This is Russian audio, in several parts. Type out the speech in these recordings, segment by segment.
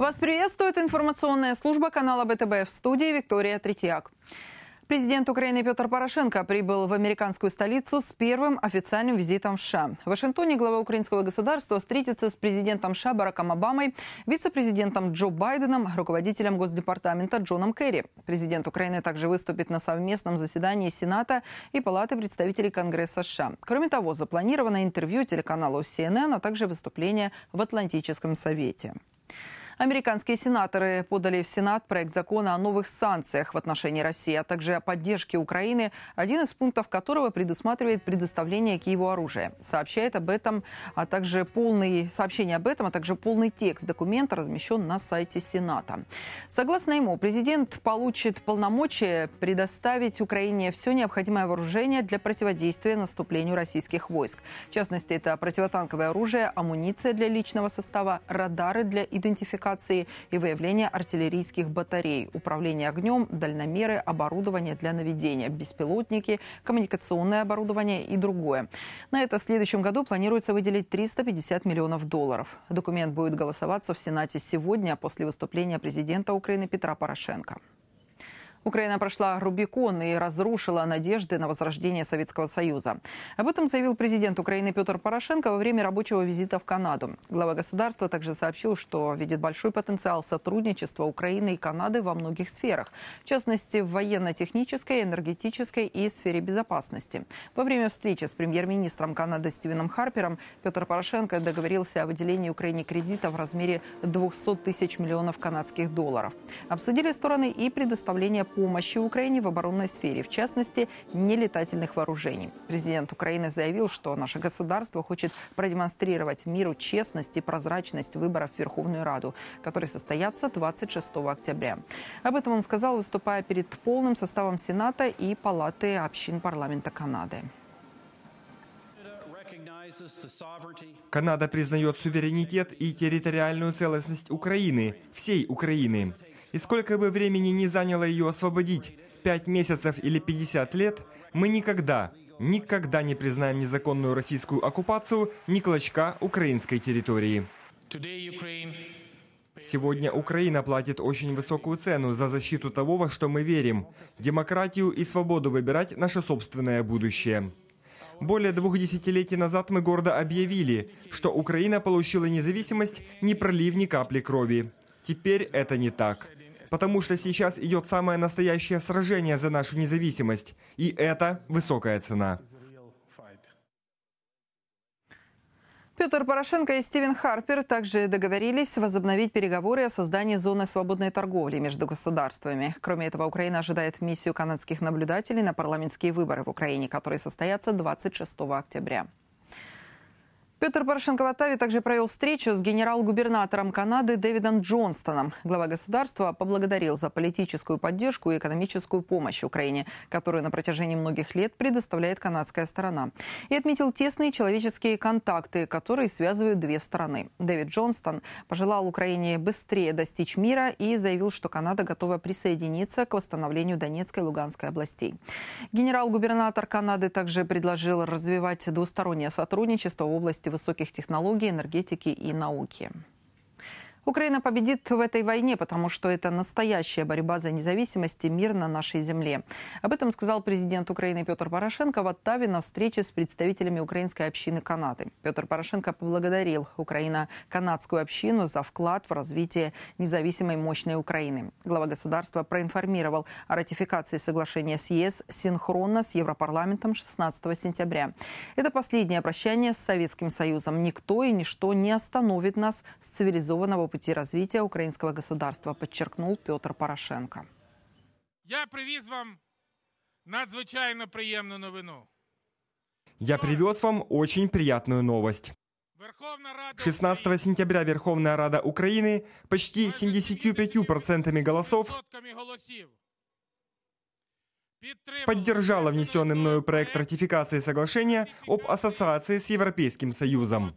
Вас приветствует информационная служба канала БТБ в студии Виктория Третьяк. Президент Украины Петр Порошенко прибыл в американскую столицу с первым официальным визитом в США. В Вашингтоне глава украинского государства встретится с президентом США Бараком Обамой, вице-президентом Джо Байденом, руководителем Госдепартамента Джоном Керри. Президент Украины также выступит на совместном заседании Сената и Палаты представителей Конгресса США. Кроме того, запланировано интервью телеканалу CNN, а также выступление в Атлантическом совете. Американские сенаторы подали в Сенат проект закона о новых санкциях в отношении России, а также о поддержке Украины, один из пунктов которого предусматривает предоставление Киеву оружия. Сообщает об этом, а также полный, сообщение об этом, а также полный текст документа размещен на сайте Сената. Согласно ему, президент получит полномочия предоставить Украине все необходимое вооружение для противодействия наступлению российских войск. В частности, это противотанковое оружие, амуниция для личного состава, радары для идентификации радиолокации и выявление артиллерийских батарей, управление огнем, дальномеры, оборудование для наведения, беспилотники, коммуникационное оборудование и другое. На это в следующем году планируется выделить 350 миллионов долларов. Документ будет голосоваться в Сенате сегодня после выступления президента Украины Петра Порошенко. Украина прошла Рубикон и разрушила надежды на возрождение Советского Союза. Об этом заявил президент Украины Петр Порошенко во время рабочего визита в Канаду. Глава государства также сообщил, что видит большой потенциал сотрудничества Украины и Канады во многих сферах, в частности, в военно-технической, энергетической и сфере безопасности. Во время встречи с премьер-министром Канады Стивеном Харпером Петр Порошенко договорился о выделении Украине кредита в размере 200 тысяч миллионов канадских долларов. Обсудили стороны и предоставление помощи помощи Украине в оборонной сфере, в частности, нелетательных вооружений. Президент Украины заявил, что наше государство хочет продемонстрировать миру честность и прозрачность выборов в Верховную Раду, которые состоятся 26 октября. Об этом он сказал, выступая перед полным составом Сената и Палаты общин парламента Канады. Канада признает суверенитет и территориальную целостность Украины, всей Украины. И сколько бы времени не заняло ее освободить, 5 месяцев или 50 лет, мы никогда, никогда не признаем незаконную российскую оккупацию ни клочка украинской территории. Сегодня Украина платит очень высокую цену за защиту того, во что мы верим – демократию и свободу выбирать наше собственное будущее. Более двух десятилетий назад мы гордо объявили, что Украина получила независимость, не пролив ни капли крови. Теперь это не так потому что сейчас идет самое настоящее сражение за нашу независимость, и это высокая цена. Петр Порошенко и Стивен Харпер также договорились возобновить переговоры о создании зоны свободной торговли между государствами. Кроме этого, Украина ожидает миссию канадских наблюдателей на парламентские выборы в Украине, которые состоятся 26 октября. Петр Порошенко в Оттаве также провел встречу с генерал-губернатором Канады Дэвидом Джонстоном. Глава государства поблагодарил за политическую поддержку и экономическую помощь Украине, которую на протяжении многих лет предоставляет канадская сторона. И отметил тесные человеческие контакты, которые связывают две страны. Дэвид Джонстон пожелал Украине быстрее достичь мира и заявил, что Канада готова присоединиться к восстановлению Донецкой и Луганской областей. Генерал-губернатор Канады также предложил развивать двустороннее сотрудничество в области высоких технологий, энергетики и науки. Украина победит в этой войне, потому что это настоящая борьба за независимость и мир на нашей земле. Об этом сказал президент Украины Петр Порошенко в Оттаве на встрече с представителями украинской общины Канады. Петр Порошенко поблагодарил Украино-канадскую общину за вклад в развитие независимой мощной Украины. Глава государства проинформировал о ратификации соглашения с ЕС синхронно с Европарламентом 16 сентября. Это последнее обращение с Советским Союзом. Никто и ничто не остановит нас с цивилизованного пути развития украинского государства, подчеркнул Петр Порошенко. Я привез вам надзвичайно приемную новину. Я привез вам очень приятную новость. 16 сентября Верховная Рада Украины почти 75% голосов поддержала внесенный мною проект ратификации соглашения об ассоциации с Европейским Союзом.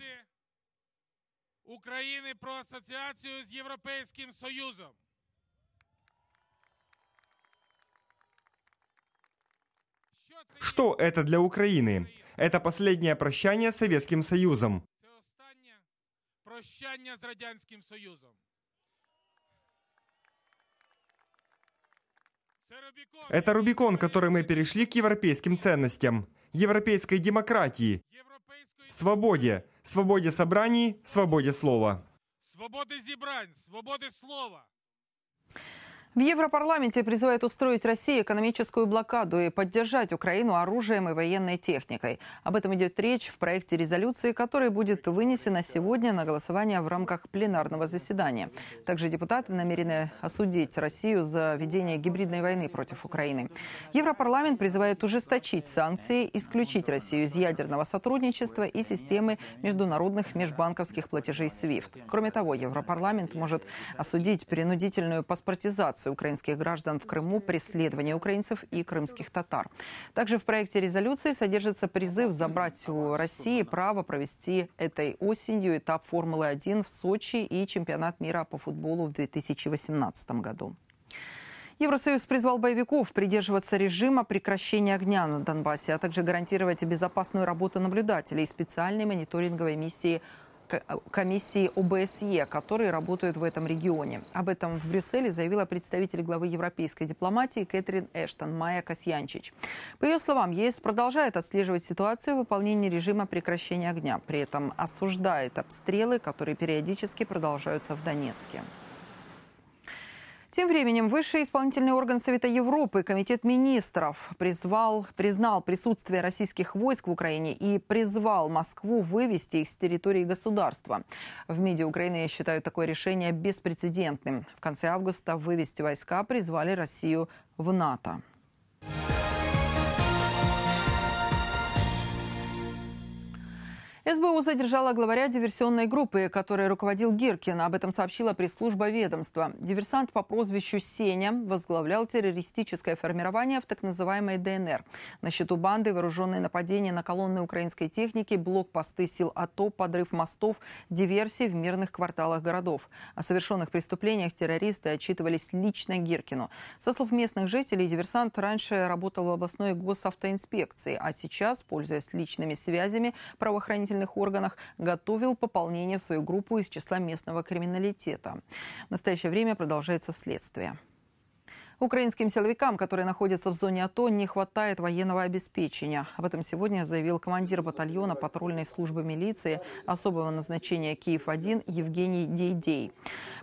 України про асоціацію з Європейським Союзом. Что это для Украины? Это последнее прощание с Советским Союзом. Прощание с Радянским Союзом. Это Рубикон, который мы перешли к европейским ценностям, европейской демократии, свободе, свободе собраний, свободе слова. Свободы зебрань, свободы слова. В Европарламенте призывают устроить России экономическую блокаду и поддержать Украину оружием и военной техникой. Об этом идет речь в проекте резолюции, который будет вынесена сегодня на голосование в рамках пленарного заседания. Также депутаты намерены осудить Россию за ведение гибридной войны против Украины. Европарламент призывает ужесточить санкции, исключить Россию из ядерного сотрудничества и системы международных межбанковских платежей SWIFT. Кроме того, Европарламент может осудить принудительную паспортизацию репутации украинских граждан в Крыму, преследования украинцев и крымских татар. Также в проекте резолюции содержится призыв забрать у России право провести этой осенью этап Формулы-1 в Сочи и чемпионат мира по футболу в 2018 году. Евросоюз призвал боевиков придерживаться режима прекращения огня на Донбассе, а также гарантировать безопасную работу наблюдателей специальной мониторинговой миссии Э, комиссии ОБСЕ, которые работают в этом регионе. Об этом в Брюсселе заявила представитель главы европейской дипломатии Кэтрин Эштон Майя Касьянчич. По ее словам, ЕС продолжает отслеживать ситуацию выполнения режима прекращения огня, при этом осуждает обстрелы, которые периодически продолжаются в Донецке. Тем временем высший исполнительный орган Совета Европы, Комитет министров, призвал, признал присутствие российских войск в Украине и призвал Москву вывести их с территории государства. В МИДе Украины считают такое решение беспрецедентным. В конце августа вывести войска призвали Россию в НАТО. СБУ задержала главаря диверсионной группы, которой руководил Гиркин. Об этом сообщила пресс-служба ведомства. Диверсант по прозвищу Сеня возглавлял террористическое формирование в так называемой ДНР. На счету банды вооруженные нападения на колонны украинской техники, блокпосты сил АТО, подрыв мостов, диверсии в мирных кварталах городов. О совершенных преступлениях террористы отчитывались лично Гиркину. Со слов местных жителей, диверсант раньше работал в областной госавтоинспекции, а сейчас, пользуясь личными связями, правоохранительные правоохранительных органах готовил пополнение в свою группу из числа местного криминалитета. В настоящее время продолжается следствие. Украинским силовикам, которые находятся в зоне АТО, не хватает военного обеспечения. Об этом сегодня заявил командир батальона патрульной службы милиции особого назначения «Киев-1» Евгений Дейдей.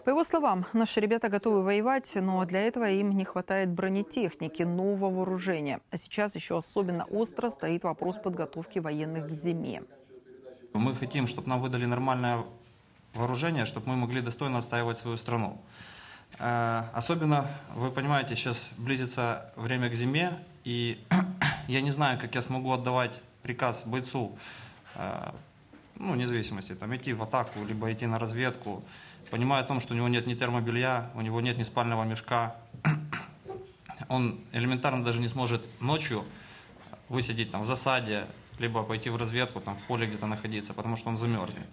По его словам, наши ребята готовы воевать, но для этого им не хватает бронетехники, нового вооружения. А сейчас еще особенно остро стоит вопрос подготовки военных к зиме. Мы хотим, чтобы нам выдали нормальное вооружение, чтобы мы могли достойно отстаивать свою страну. Э, особенно, вы понимаете, сейчас близится время к зиме, и я не знаю, как я смогу отдавать приказ бойцу, э, ну, независимости, там, идти в атаку, либо идти на разведку, понимая о том, что у него нет ни термобелья, у него нет ни спального мешка, он элементарно даже не сможет ночью высидеть там в засаде, либо пойти в разведку, там в поле где-то находиться, потому что он замерзнет.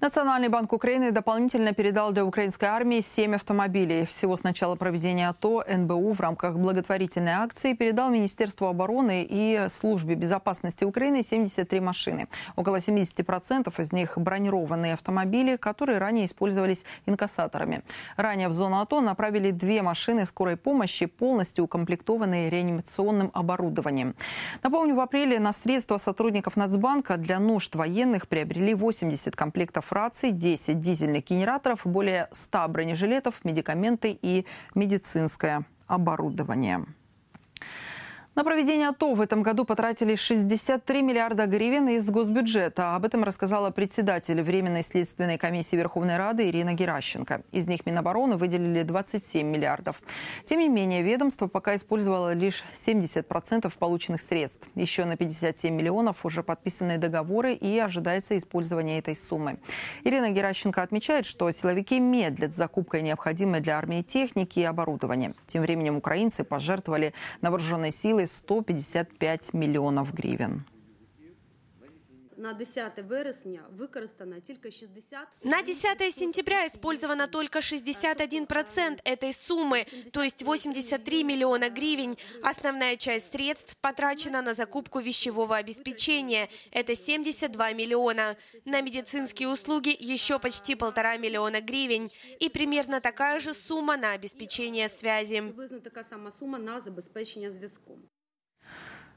Национальный банк Украины дополнительно передал для украинской армии 7 автомобилей. Всего с начала проведения АТО НБУ в рамках благотворительной акции передал Министерству обороны и Службе безопасности Украины 73 машины. Около 70% из них бронированные автомобили, которые ранее использовались инкассаторами. Ранее в зону АТО направили две машины скорой помощи, полностью укомплектованные реанимационным оборудованием. Напомню, в апреле на средства сотрудников Нацбанка для нужд военных приобрели 80 комплектов генераторов раций, 10 дизельных генераторов, более 100 бронежилетов, медикаменты и медицинское оборудование. На проведение АТО в этом году потратили 63 миллиарда гривен из госбюджета. Об этом рассказала председатель Временной следственной комиссии Верховной Рады Ирина Геращенко. Из них Минобороны выделили 27 миллиардов. Тем не менее, ведомство пока использовало лишь 70% полученных средств. Еще на 57 миллионов уже подписаны договоры и ожидается использование этой суммы. Ирина Геращенко отмечает, что силовики медлят с закупкой необходимой для армии техники и оборудования. Тем временем украинцы пожертвовали на вооруженные силы 155 миллионов гривен. на 10 вересня выкористано только 60... На 10 сентября использовано только 61% этой суммы, то есть 83 миллиона гривен. Основная часть средств потрачена на закупку вещевого обеспечения. Это 72 миллиона. На медицинские услуги еще почти полтора миллиона гривен. И примерно такая же сумма на обеспечение связи.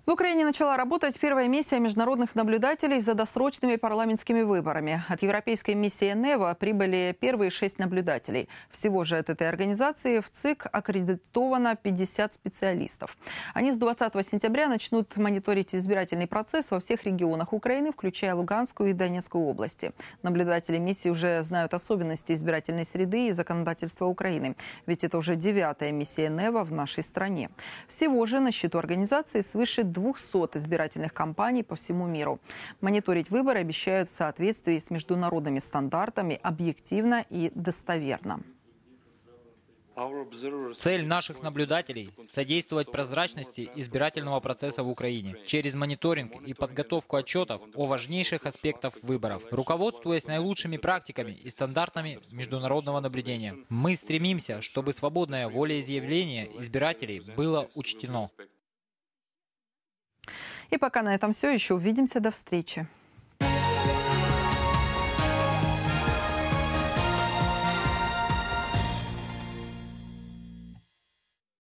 В Украине начала работать первая миссия международных наблюдателей за досрочными парламентскими выборами. От европейской миссии НЕВА e прибыли первые шесть наблюдателей. Всего же от этой организации в ЦИК аккредитовано 50 специалистов. Они с 20 сентября начнут мониторить избирательный процесс во всех регионах Украины, включая Луганскую и Донецкую области. Наблюдатели миссии уже знают особенности избирательной среды и законодательства Украины. Ведь это уже девятая миссия НЕВА e в нашей стране. Всего же на счету организации свыше 200 избирательных кампаний по всему миру. Мониторить выборы обещают в соответствии с международными стандартами объективно и достоверно. Цель наших наблюдателей – содействовать прозрачности избирательного процесса в Украине через мониторинг и подготовку отчетов о важнейших аспектах выборов, руководствуясь наилучшими практиками и стандартами международного наблюдения. Мы стремимся, чтобы свободное волеизъявление избирателей было учтено. И пока на этом все. Еще увидимся. До встречи.